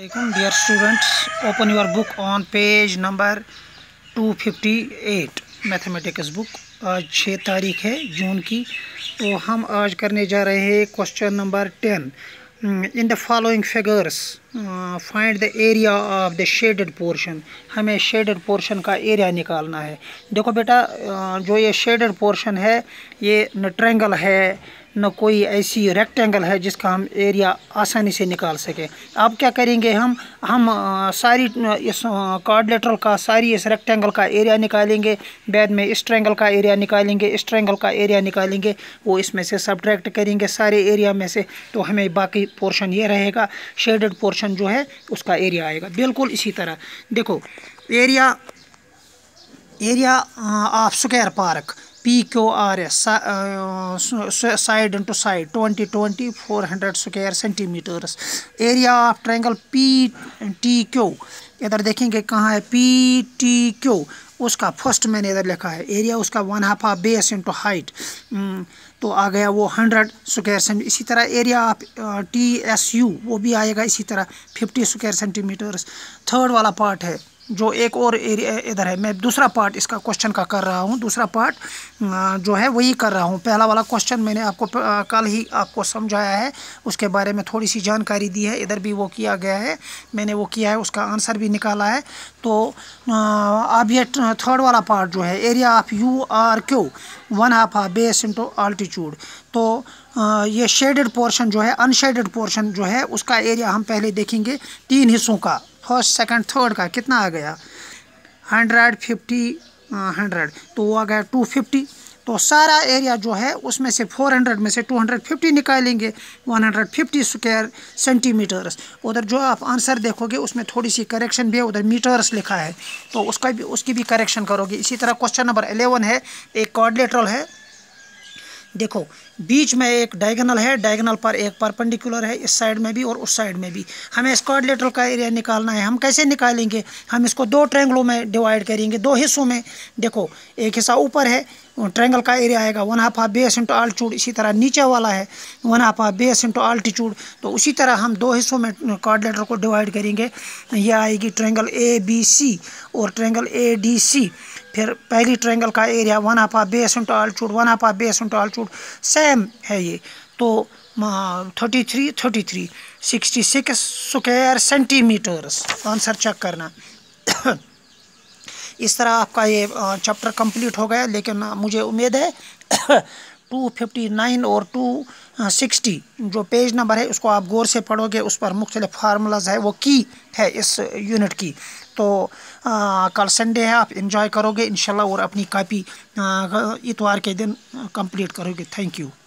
Assalamualaikum dear students open your book on page number 258 mathematics book आज छः तारीख है जून की तो हम आज करने जा रहे हैं question number ten in the following figures find the area of the shaded portion हमें शेडेड पोर्शन का एरिया निकालना है देखो बेटा जो ये शेडेड पोर्शन है ये न ट्रेंगल है न कोई ऐसी रेक्टेंगल है जिसका हम एरिया आसानी से निकाल सकें अब क्या करेंगे हम हम सारी इस कॉर्डलेटरल का सारी इस रेक्टेंगल का एरिया निकालेंगे बाद में इस ट्रेंगल का एरिया निकालेंगे इस ट्रेंगल का एरिया निकालेंगे वो इसमें से सब्ट्रैक्ट करेंगे सारे एरिया में से तो हमें बाकी पोर्शन ये रहेगा शेडेड पोर्शन पोर्शन जो है उसका एरिया आएगा बिल्कुल इसी तरह देखो area area of square park P Q R S side into side twenty twenty four hundred square centimetres area of triangle P T Q इधर देखेंगे कहाँ है पी टी क्यू उसका फर्स्ट मैंने इधर लिखा है एरिया उसका one half of base into height तो आ गया वो हंड्रेड स्क्वायर सेंटी इसी तरह area of T S U वो भी आएगा इसी तरह फिफ्टी स्क्वायर सेंटीमीटर्स थर्ड वाला पार्ट है जो एक और एरिया इधर है मैं दूसरा पार्ट इसका क्वेश्चन का कर रहा हूँ दूसरा पार्ट जो है वही कर रहा हूँ पहला वाला क्वेश्चन मैंने आपको कल ही आपको समझाया है उसके बारे में थोड़ी सी जानकारी दी है इधर भी वो किया गया है मैंने वो किया है उसका आंसर भी निकाला है तो अब ये थर्ड वाला पार्ट जो है area of U R Q one half half base into altitude तो ये शेडेड पोर्शन जो है अनशेडेड पोर्शन जो है उसका एरिया हम पहले देखेंगे तीन हिस्सों का फर्स्ट सेकंड थर्ड का कितना आ गया हंड्रेड फिफ्टी हाँ, हंड्रेड तो वो आ गया टू फिफ्टी तो सारा एरिया जो है उसमें से फोर हंड्रेड में से टू हंड्रेड फिफ्टी निकालेंगे one hundred fifty square centimetres उधर जो आप आंसर देखोगे उसमें थोड़ी सी करेक्शन भी है उधर मीटर्स लिखा है तो उसका भी उसकी भी करेक्शन करोगे इसी तरह क्वेश्चन नंबर एलेवन है एक कॉर्डिलेटरल है देखो बीच में एक डायगनल है डायगनल पर एक परपेंडिकुलर है इस साइड में भी और उस साइड में भी हमें स्क्वाड लेटरल का एरिया निकालना है हम कैसे निकालेंगे हम इसको दो ट्रैंगलों में डिवाइड करेंगे दो हिस्सों में देखो एक हिस्सा ऊपर है ट्रैंगल का एरिया आएगा one half half base into altitude इसी तरह नीचे वाला है one half half base into altitude तो उसी तरह हम दो हिस्सों में कॉर्ड को डिवाइड करेंगे यह आएगी ट्रैंगल ए बी सी और ट्रैंगल ए डी सी फिर पहली ट्रायंगल का area one half of base into altitude one half of base into altitude same है ये तो thirty three thirty three sixty six square centimetres answer check करना इस तरह आपका ये चैप्टर कंप्लीट हो गया लेकिन मुझे उम्मीद है 259 और 260 जो पेज नंबर है उसको आप गौर से पढ़ोगे उस पर मुख्तलि फार्मूलाज है वो की है इस यूनिट की तो आ, कल संडे है आप इन्जॉय करोगे इन और अपनी कापी इतवार के दिन कंप्लीट करोगे थैंक यू